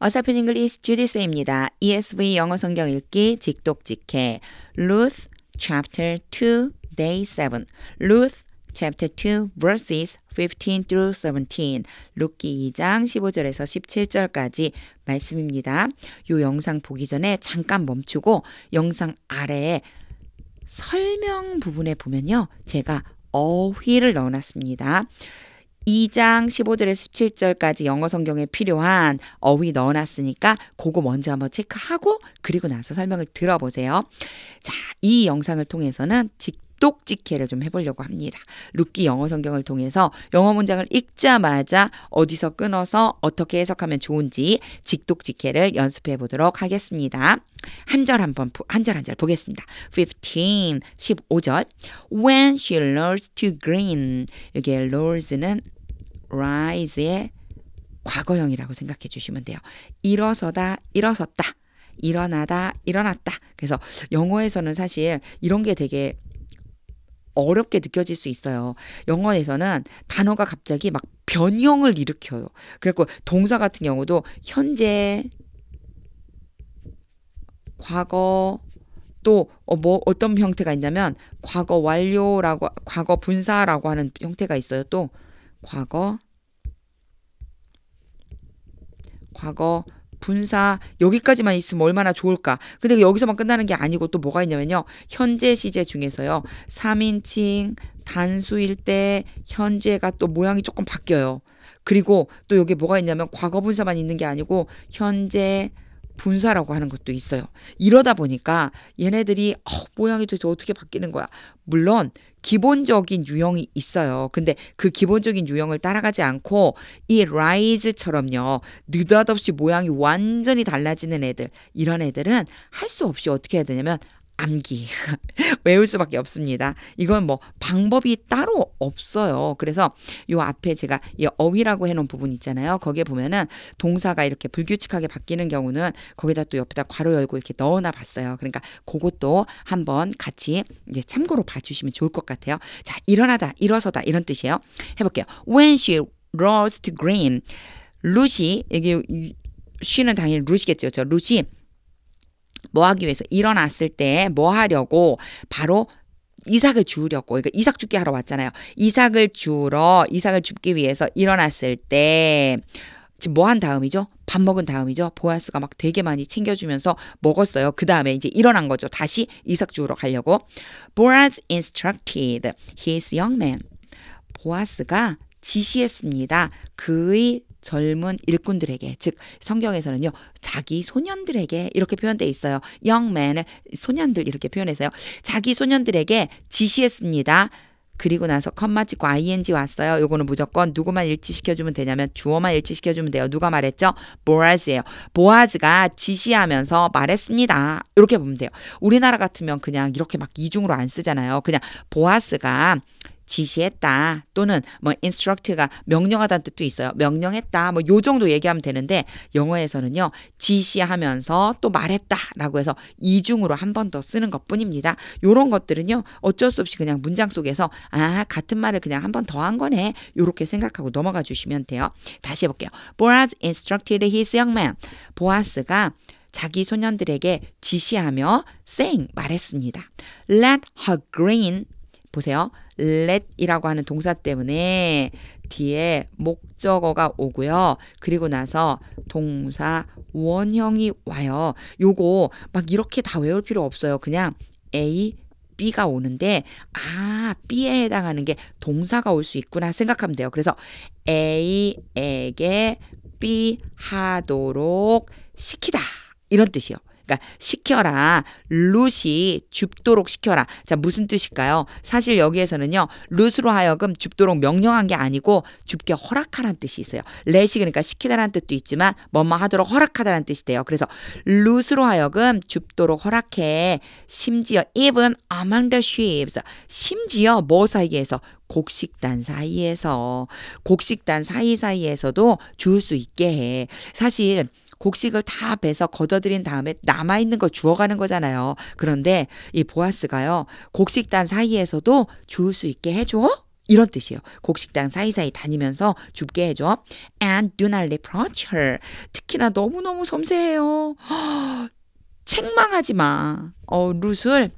어설픈 잉글리스 주디스입니다. ESV 영어 성경 읽기 직독직해 r u chapter 2 day 7 r u chapter 2 verses 15 17 루키 2장 15절에서 17절까지 말씀입니다. 요 영상 보기 전에 잠깐 멈추고 영상 아래에 설명 부분에 보면요. 제가 어휘를 넣어놨습니다. 2장 15절에서 17절까지 영어 성경에 필요한 어휘 넣어놨으니까 그거 먼저 한번 체크하고 그리고 나서 설명을 들어보세요. 자, 이 영상을 통해서는 직 독직해를 좀 해보려고 합니다. 루키 영어 성경을 통해서 영어 문장을 읽자마자 어디서 끊어서 어떻게 해석하면 좋은지 직독직해를 연습해 보도록 하겠습니다. 한 절 한번 한 절 한 절 보겠습니다. 15 15절 When she learns to g r e e n 여기에 learns는 rise의 과거형이라고 생각해 주시면 돼요. 일어서다, 일어섰다, 일어나다, 일어났다. 그래서 영어에서는 사실 이런 게 되게 어렵게 느껴질 수 있어요. 영어에서는 단어가 갑자기 막 변형을 일으켜요. 그래고 동사 같은 경우도 현재, 과거, 또뭐 어, 어떤 형태가 있냐면 과거 완료라고 과거 분사라고 하는 형태가 있어요. 또 과거 과거 분사 여기까지만 있으면 얼마나 좋을까. 근데 여기서만 끝나는 게 아니고 또 뭐가 있냐면요. 현재 시제 중에서요. 3인칭 단수일 때 현재가 또 모양이 조금 바뀌어요. 그리고 또 여기 뭐가 있냐면 과거 분사만 있는 게 아니고 현재 분사라고 하는 것도 있어요. 이러다 보니까 얘네들이 어, 모양이 도대체 어떻게 바뀌는 거야. 물론 기본적인 유형이 있어요. 근데 그 기본적인 유형을 따라가지 않고 이 rise처럼요. 느닷없이 모양이 완전히 달라지는 애들 이런 애들은 할 수 없이 어떻게 해야 되냐면 암기 외울 수밖에 없습니다. 이건 뭐 방법이 따로 없어요. 그래서 요 앞에 제가 이 어휘라고 해놓은 부분 있잖아요. 거기에 보면은 동사가 이렇게 불규칙하게 바뀌는 경우는 거기다 또 옆에다 괄호 열고 이렇게 넣어놔 봤어요. 그러니까 그것도 한번 같이 이제 참고로 봐주시면 좋을 것 같아요. 자 일어나다 일어서다 이런 뜻이에요. 해볼게요. When she rose to green, 루시 이게 쉬는 당연히 루시겠죠. 저 루시 뭐 하기 위해서 일어났을 때 뭐 하려고 바로 이삭을 주우려고 그러니까 이삭 죽게 하러 왔잖아요. 이삭을 주러 이삭을 죽기 위해서 일어났을 때 지금 뭐한 다음이죠? 밥 먹은 다음이죠. 보아스가 막 되게 많이 챙겨주면서 먹었어요. 그 다음에 이제 일어난 거죠. 다시 이삭 주우러 가려고. Boaz instructed his young man. 보아스가 지시했습니다. 그의 젊은 일꾼들에게 즉 성경에서는요 자기 소년들에게 이렇게 표현돼 있어요. young men 소년들 이렇게 표현해서요. 자기 소년들에게 지시했습니다. 그리고 나서 컴마 찍고 ing 왔어요. 요거는 무조건 누구만 일치시켜주면 되냐면 주어만 일치시켜주면 돼요. 누가 말했죠? 보아즈예요. 보아즈가 지시하면서 말했습니다. 이렇게 보면 돼요. 우리나라 같으면 그냥 이렇게 막 이중으로 안 쓰잖아요. 그냥 보아스가 지시했다 또는 뭐 instruct가 명령하다는 뜻도 있어요. 명령했다 뭐 요 정도 얘기하면 되는데 영어에서는요 지시하면서 또 말했다라고 해서 이중으로 한 번 더 쓰는 것뿐입니다. 요런 것들은요 어쩔 수 없이 그냥 문장 속에서 아 같은 말을 그냥 한 번 더 한 거네 요렇게 생각하고 넘어가 주시면 돼요. 다시 해볼게요. Boaz instructed his young man. 보아스가 자기 소년들에게 지시하며 saying 말했습니다. Let her grin 보세요. let이라고 하는 동사 때문에 뒤에 목적어가 오고요. 그리고 나서 동사 원형이 와요. 요거 막 이렇게 다 외울 필요 없어요. 그냥 A, B가 오는데 아 B에 해당하는 게 동사가 올 수 있구나 생각하면 돼요. 그래서 A에게 B 하도록 시키다 이런 뜻이요. 그러니까 시켜라. 룻이 줍도록 시켜라. 자, 무슨 뜻일까요? 사실 여기에서는요. 룻으로 하여금 줍도록 명령한 게 아니고 줍게 허락하라는 뜻이 있어요. 레시 그러니까 시키다라는 뜻도 있지만 뭐뭐 하도록 허락하다라는 뜻이 돼요. 그래서 룻으로 하여금 줍도록 허락해. 심지어 even among the sheep. 심지어 뭐 사이에서 곡식단 사이에서 곡식단 사이사이에서도 줄 수 있게 해. 사실 곡식을 다 베서 걷어들인 다음에 남아있는 걸 주워가는 거잖아요. 그런데 이 보아스가요, 곡식단 사이에서도 주울 수 있게 해줘? 이런 뜻이에요. 곡식당 사이사이 다니면서 줍게 해줘. And do not reproach her. 특히나 너무너무 섬세해요. 허, 책망하지 마. 어, 룻을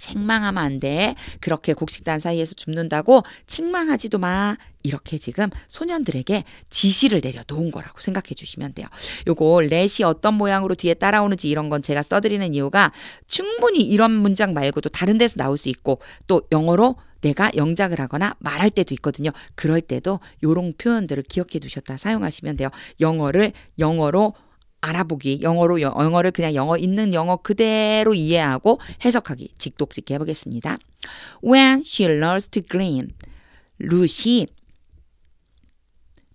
책망하면 안 돼. 그렇게 곡식단 사이에서 줍는다고 책망하지도 마. 이렇게 지금 소년들에게 지시를 내려놓은 거라고 생각해 주시면 돼요. 요거 렛이 어떤 모양으로 뒤에 따라오는지 이런 건 제가 써드리는 이유가 충분히 이런 문장 말고도 다른 데서 나올 수 있고 또 영어로 내가 영작을 하거나 말할 때도 있거든요. 그럴 때도 요런 표현들을 기억해 두셨다 사용하시면 돼요. 영어를 영어로 알아보기 영어로 영어를 그냥 영어 있는 영어 그대로 이해하고 네. 해석하기 직독직해 보겠습니다 When she learns to clean, 루시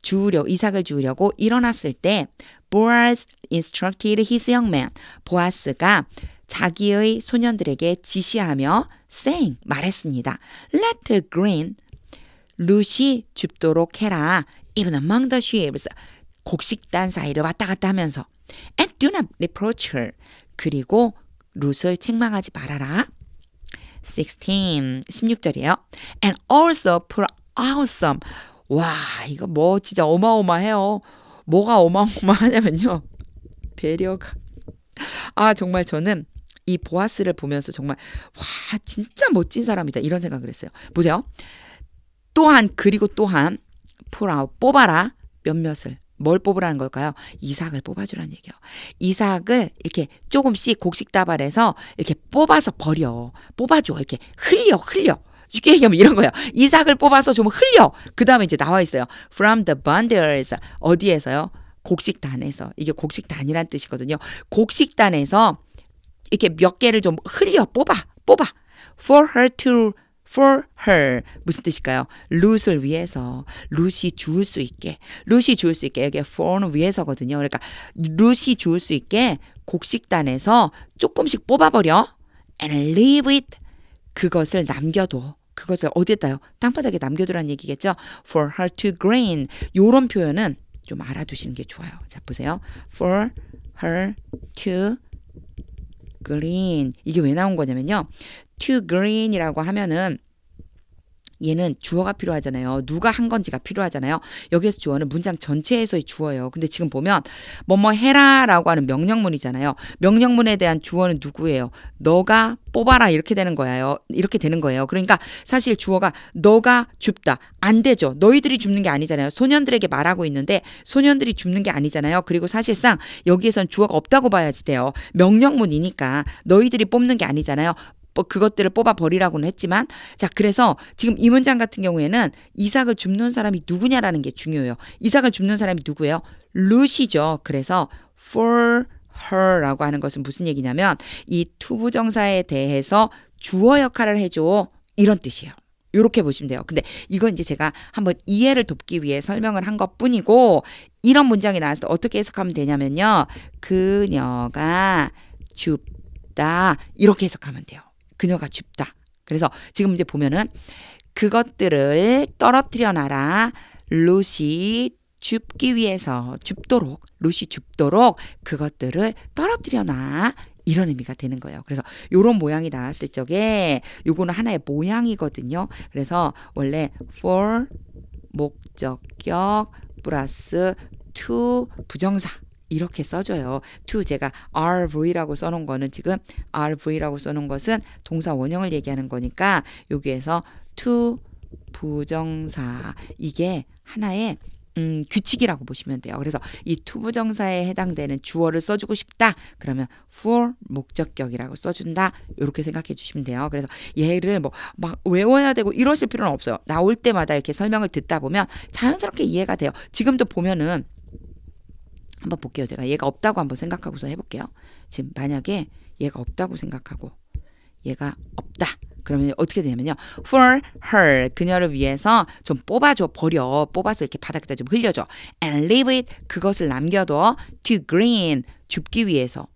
주우려 이삭을 주우려고 일어났을 때 보아스 instructed his young man 보아스가 자기의 소년들에게 지시하며 saying 말했습니다. Let the green 루시 줍도록 해라. Even among the sheaves 곡식단 사이를 왔다 갔다 하면서 And do not reproach her. 그리고 룻을 책망하지 말아라. 16, 16절이에요. And also put out some. 와, 이거 뭐 진짜 어마어마해요. 뭐가 어마어마하냐면요. 배려가. 아, 정말 저는 이 보아스를 보면서 정말 와, 진짜 멋진 사람이다. 이런 생각을 했어요. 보세요. 또한 그리고 또한 풀아 뽑아라 몇몇을 뭘 뽑으라는 걸까요? 이삭을 뽑아주라는 얘기요. 이삭을 이렇게 조금씩 곡식 다발에서 이렇게 뽑아서 버려. 뽑아줘. 이렇게 흘려, 흘려. 쉽게 얘기하면 이런 거예요. 이삭을 뽑아서 좀 흘려. 그 다음에 이제 나와 있어요. From the bundles. 어디에서요? 곡식단에서. 이게 곡식단이란 뜻이거든요. 곡식단에서 이렇게 몇 개를 좀 흘려 뽑아. 뽑아. For her to for her 무슨 뜻일까요? 루스를 위해서 루시 주울 수 있게 루시 주울 수 있게 이게 for는 위해서거든요. 그러니까 루시 주울 수 있게 곡식단에서 조금씩 뽑아버려 and leave it 그것을 남겨둬. 그것을 어디에다요? 땅바닥에 남겨두라는 얘기겠죠. For her to grain 요런 표현은 좀 알아두시는 게 좋아요. 자 보세요. For her to green 이게 왜 나온 거냐면요. to green이라고 하면은 얘는 주어가 필요하잖아요. 누가 한 건지가 필요하잖아요. 여기에서 주어는 문장 전체에서의 주어예요. 근데 지금 보면 뭐 뭐 해라라고 하는 명령문이잖아요. 명령문에 대한 주어는 누구예요? 너가 뽑아라 이렇게 되는 거예요. 이렇게 되는 거예요. 그러니까 사실 주어가 너가 줍다 안 되죠. 너희들이 줍는 게 아니잖아요. 소년들에게 말하고 있는데 소년들이 줍는 게 아니잖아요. 그리고 사실상 여기에선 주어가 없다고 봐야지 돼요. 명령문이니까 너희들이 뽑는 게 아니잖아요. 뭐 그것들을 뽑아 버리라고는 했지만 자 그래서 지금 이 문장 같은 경우에는 이삭을 줍는 사람이 누구냐라는 게 중요해요. 이삭을 줍는 사람이 누구예요? 루시죠. 그래서 for her라고 하는 것은 무슨 얘기냐면 이 투부정사에 대해서 주어 역할을 해줘 이런 뜻이에요. 이렇게 보시면 돼요. 근데 이건 이제 제가 한번 이해를 돕기 위해 설명을 한 것뿐이고 이런 문장이 나왔을 때 어떻게 해석하면 되냐면요. 그녀가 줍다 이렇게 해석하면 돼요. 그녀가 줍다. 그래서 지금 이제 보면은 그것들을 떨어뜨려 놔라. 루시 줍기 위해서 줍도록 루시 줍도록 그것들을 떨어뜨려 놔. 이런 의미가 되는 거예요. 그래서 요런 모양이 나왔을 적에 요거는 하나의 모양이거든요. 그래서 원래 for 목적격 플러스 to 부정사 이렇게 써줘요. to 제가 rv라고 써놓은 거는 지금 rv라고 써놓은 것은 동사 원형을 얘기하는 거니까 여기에서 to 부정사 이게 하나의 음, 규칙이라고 보시면 돼요. 그래서 이 투부정사에 해당되는 주어를 써주고 싶다. 그러면 for 목적격이라고 써준다. 이렇게 생각해 주시면 돼요. 그래서 얘를 뭐 막 외워야 되고 이러실 필요는 없어요. 나올 때마다 이렇게 설명을 듣다 보면 자연스럽게 이해가 돼요. 지금도 보면은 한번 볼게요. 제가 얘가 없다고 한번 생각하고서 해볼게요. 지금 만약에 얘가 없다고 생각하고 얘가 없다. 그러면 어떻게 되냐면요. For her, 그녀를 위해서 좀 뽑아줘, 버려. 뽑아서 이렇게 바닥에다 좀 흘려줘. And leave it, 그것을 남겨둬. To green, 줍기 위해서.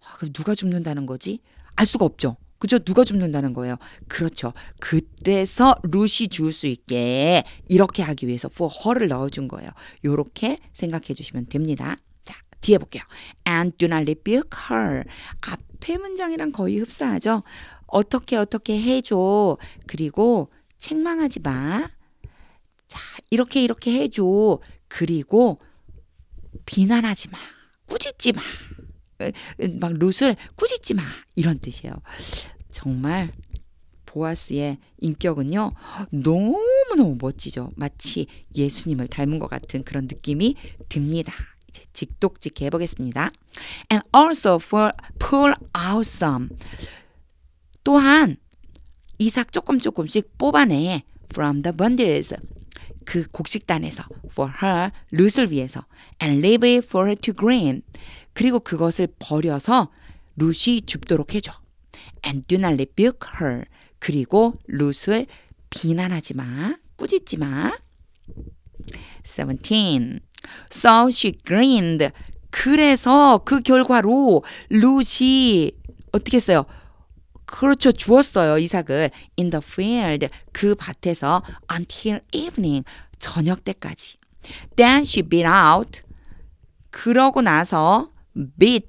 아, 그럼 누가 줍는다는 거지? 알 수가 없죠. 그죠? 누가 줍는다는 거예요. 그렇죠. 그래서 루시 줄 수 있게 이렇게 하기 위해서 for her를 넣어준 거예요. 요렇게 생각해 주시면 됩니다. 자, 뒤에 볼게요. And do not rebuke her. 앞에 문장이랑 거의 흡사하죠. 어떻게 어떻게 해줘. 그리고 책망하지 마. 자, 이렇게 이렇게 해줘. 그리고 비난하지 마. 꾸짖지 마. 막 룻을 꾸짖지 마 이런 뜻이에요. 정말 보아스의 인격은요 너무너무 멋지죠. 마치 예수님을 닮은 것 같은 그런 느낌이 듭니다. 이제 직독직해 보겠습니다. And also for pull out some 또한 이삭 조금 조금씩 뽑아내 from the bundles 그 곡식단에서 for her 룻을 위해서 and leave it for her to glean 그리고 그것을 버려서 루시 죽도록 해줘. And do not rebuke her. 그리고 루스를 비난하지 마, 꾸짖지 마. 17. So she grinned. 그래서 그 결과로 루시 어떻게 했어요? 그렇죠. 주었어요. 이삭을 in the field 그 밭에서 until evening 저녁 때까지. Then she beat out 그러고 나서 beat.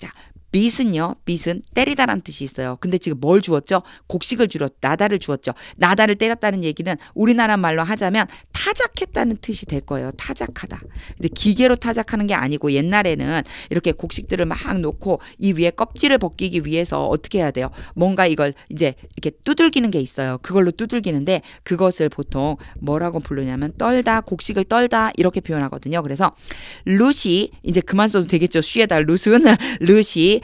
자, 빗은요, 빗은 때리다란 뜻이 있어요. 근데 지금 뭘 주었죠? 곡식을 주었, 나다를 주었죠. 나다를 때렸다는 얘기는 우리나라 말로 하자면 타작했다는 뜻이 될 거예요. 타작하다. 근데 기계로 타작하는 게 아니고 옛날에는 이렇게 곡식들을 막 놓고 이 위에 껍질을 벗기기 위해서 어떻게 해야 돼요? 뭔가 이걸 이제 이렇게 두들기는 게 있어요. 그걸로 두들기는데 그것을 보통 뭐라고 부르냐면 떨다, 곡식을 떨다 이렇게 표현하거든요. 그래서 루시 이제 그만 써도 되겠죠. 쉬에다 루스는 루시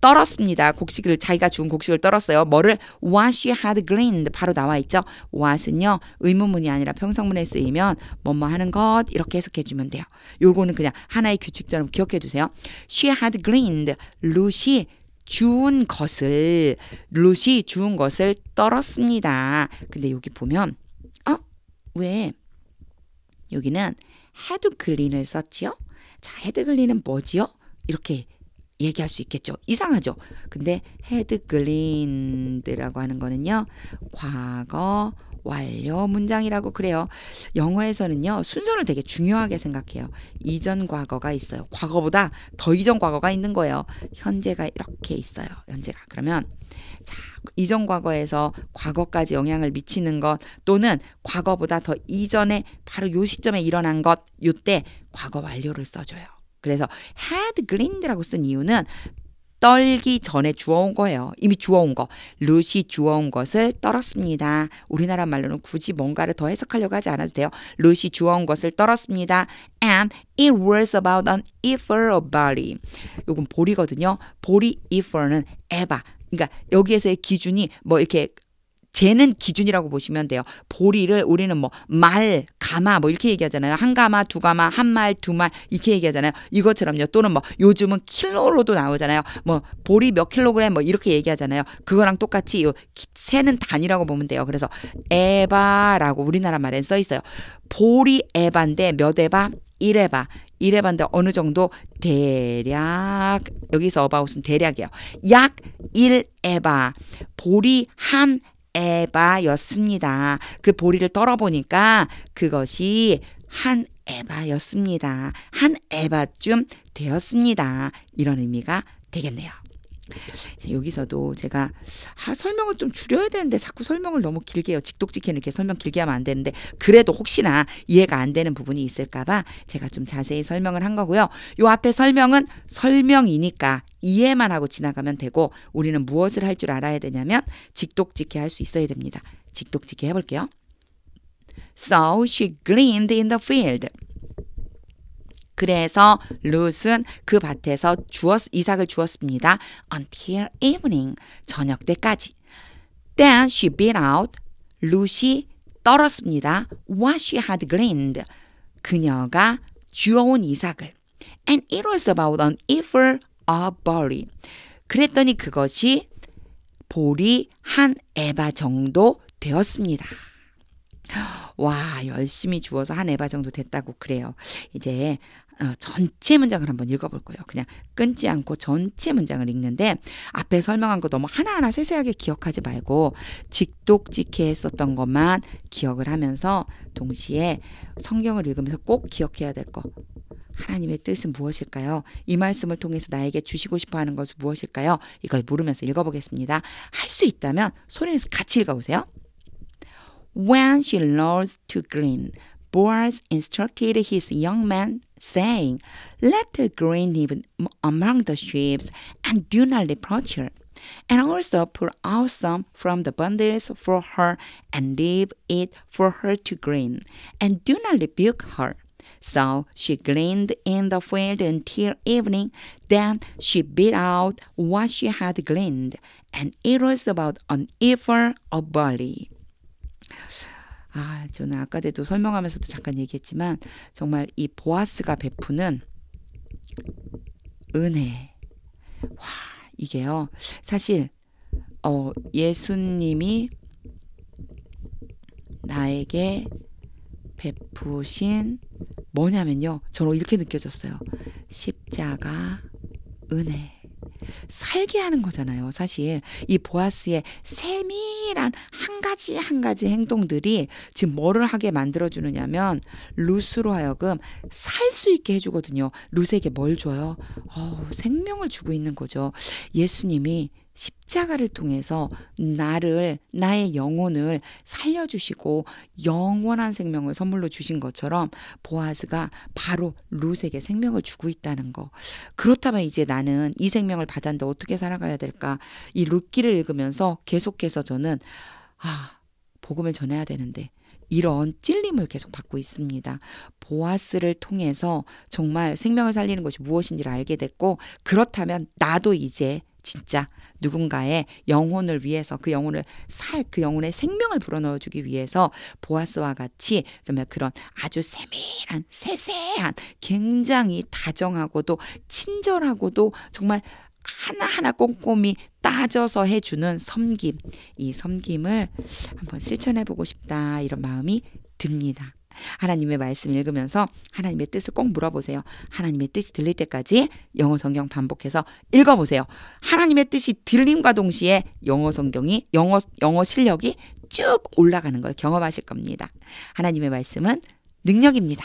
떨었습니다. 곡식을 자기가 준 곡식을 떨었어요. 뭐를 what she had gleaned 바로 나와 있죠. what은요 의문문이 아니라 평성문에 쓰이면 뭐 뭐 하는 것 이렇게 해석해 주면 돼요. 요거는 그냥 하나의 규칙처럼 기억해 주세요. she had gleaned 루시 주운 것을 루시 주운 것을 떨었습니다. 근데 여기 보면 어? 왜? 여기는 had glean을 썼지요? 자, had glean은 뭐지요? 이렇게 얘기할 수 있겠죠. 이상하죠. 근데 헤드 글린드라고 하는 거는요. 과거 완료 문장이라고 그래요. 영어에서는요. 순서를 되게 중요하게 생각해요. 이전 과거가 있어요. 과거보다 더 이전 과거가 있는 거예요. 현재가 이렇게 있어요. 현재가 그러면 자, 이전 과거에서 과거까지 영향을 미치는 것 또는 과거보다 더 이전에 바로 요 시점에 일어난 것 요때 과거 완료를 써줘요. 그래서 had gleaned라고 쓴 이유는 떨기 전에 주워온 거예요. 이미 주워온 거. 루시 주워온 것을 떨었습니다. 우리나라 말로는 굳이 뭔가를 더 해석하려고 하지 않아도 돼요. 루시 주워온 것을 떨었습니다. And it was about an ephor of barley. 요건 보리거든요. 보리 ephor는 에바. 그러니까 여기에서의 기준이 뭐 이렇게 재는 기준이라고 보시면 돼요. 보리를 우리는 뭐 말, 가마 뭐 이렇게 얘기하잖아요. 한 가마, 두 가마, 한 말, 두 말 이렇게 얘기하잖아요. 이것처럼요. 또는 뭐 요즘은 킬로로도 나오잖아요. 뭐 보리 몇 킬로그램 뭐 이렇게 얘기하잖아요. 그거랑 똑같이 요새는단위라고 보면 돼요. 그래서 에바라고 우리나라 말엔 써 있어요. 보리 에반데 몇 에바? 1에바. 1에반데 어느 정도 대략 여기서 어바웃은 대략이에요. 약 1에바. 보리 한 에바였습니다. 그 보리를 떨어보니까 그것이 한 에바였습니다. 한 에바쯤 되었습니다. 이런 의미가 되겠네요. 여기서도 제가 아, 설명을 좀 줄여야 되는데 자꾸 설명을 너무 길게 해요. 직독직해 이렇게 설명 길게 하면 안 되는데 그래도 혹시나 이해가 안 되는 부분이 있을까봐 제가 좀 자세히 설명을 한 거고요. 요 앞에 설명은 설명이니까 이해만 하고 지나가면 되고 우리는 무엇을 할 줄 알아야 되냐면 직독직해 할 수 있어야 됩니다. 직독직해 해볼게요. So she gleaned in the field. 그래서 룻은 그 밭에서 주었, 이삭을 주었습니다. until evening. 저녁 때까지. Then she beat out. 룻이 떨었습니다. what she had gleaned. 그녀가 주워온 이삭을. And it was about an evil a bully. 그랬더니 그것이 볼이 한 에바 정도 되었습니다. 와, 열심히 주워서 한 에바 정도 됐다고 그래요. 이제 어, 전체 문장을 한번 읽어볼 거예요. 그냥 끊지 않고 전체 문장을 읽는데 앞에 설명한 거 너무 하나하나 세세하게 기억하지 말고 직독직해 했었던 것만 기억을 하면서 동시에 성경을 읽으면서 꼭 기억해야 될 거. 하나님의 뜻은 무엇일까요? 이 말씀을 통해서 나에게 주시고 싶어 하는 것은 무엇일까요? 이걸 물으면서 읽어보겠습니다. 할 수 있다면 소리내서 같이 읽어보세요. When she learns to g l e n Boaz instructed his young men, saying, Let the grain live among the sheaves, and do not reproach her. And also pull out some from the bundles for her, and leave it for her to glean, and do not rebuke her. So she gleaned in the field until evening. Then she beat out what she had gleaned, and it was about an ephah of barley. 아, 저는 아까도 설명하면서도 잠깐 얘기했지만 정말 이 보아스가 베푸는 은혜. 와, 이게요. 사실 어, 예수님이 나에게 베푸신 뭐냐면요. 저로 이렇게 느껴졌어요. 십자가 은혜. 살게 하는 거잖아요. 사실 이 보아스의 세밀한 한 가지 한 가지 행동들이 지금 뭐를 하게 만들어 주느냐면 루스로 하여금 살 수 있게 해주거든요. 루스에게 뭘 줘요? 어, 생명을 주고 있는 거죠. 예수님이 십자가를 통해서 나를, 나의 영혼을 살려주시고 영원한 생명을 선물로 주신 것처럼 보아스가 바로 롯에게 생명을 주고 있다는 거. 그렇다면 이제 나는 이 생명을 받았는데 어떻게 살아가야 될까? 이루기를 읽으면서 계속해서 저는, 아, 복음을 전해야 되는데, 이런 찔림을 계속 받고 있습니다. 보아스를 통해서 정말 생명을 살리는 것이 무엇인지를 알게 됐고, 그렇다면 나도 이제 진짜 누군가의 영혼을 위해서 그 영혼을 살그 영혼의 생명을 불어넣어 주기 위해서 보아스와 같이 정말 그런 아주 세밀한 세세한 굉장히 다정하고도 친절하고도 정말 하나하나 꼼꼼히 따져서 해주는 섬김 이 섬김을 한번 실천해 보고 싶다 이런 마음이 듭니다. 하나님의 말씀 읽으면서 하나님의 뜻을 꼭 물어보세요. 하나님의 뜻이 들릴 때까지 영어 성경 반복해서 읽어보세요. 하나님의 뜻이 들림과 동시에 영어 성경이 영어 영어 실력이 쭉 올라가는 걸 경험하실 겁니다. 하나님의 말씀은 능력입니다.